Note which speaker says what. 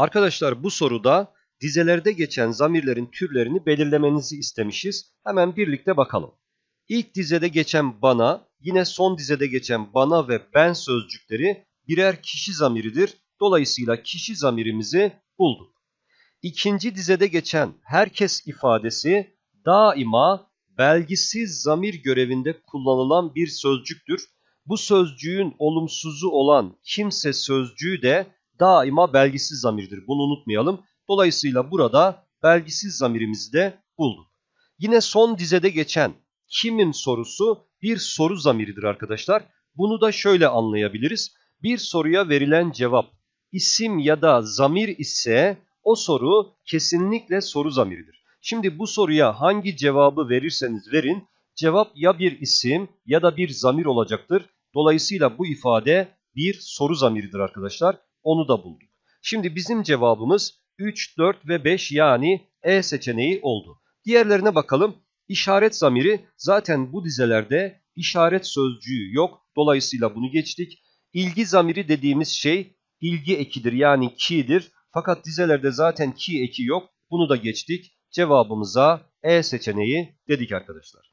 Speaker 1: Arkadaşlar bu soruda dizelerde geçen zamirlerin türlerini belirlemenizi istemişiz. Hemen birlikte bakalım. İlk dizede geçen bana, yine son dizede geçen bana ve ben sözcükleri birer kişi zamiridir. Dolayısıyla kişi zamirimizi bulduk. İkinci dizede geçen herkes ifadesi daima belgisiz zamir görevinde kullanılan bir sözcüktür. Bu sözcüğün olumsuzu olan kimse sözcüğü de daima belgisiz zamirdir. Bunu unutmayalım. Dolayısıyla burada belgisiz zamirimizi de bulduk. Yine son dizede geçen kimin sorusu bir soru zamiridir arkadaşlar. Bunu da şöyle anlayabiliriz. Bir soruya verilen cevap isim ya da zamir ise o soru kesinlikle soru zamiridir. Şimdi bu soruya hangi cevabı verirseniz verin cevap ya bir isim ya da bir zamir olacaktır. Dolayısıyla bu ifade bir soru zamiridir arkadaşlar. Onu da bulduk. Şimdi bizim cevabımız 3, 4 ve 5 yani E seçeneği oldu. Diğerlerine bakalım. İşaret zamiri zaten bu dizelerde işaret sözcüğü yok. Dolayısıyla bunu geçtik. İlgi zamiri dediğimiz şey ilgi ekidir yani ki'dir. Fakat dizelerde zaten ki eki yok. Bunu da geçtik. Cevabımıza E seçeneği dedik arkadaşlar.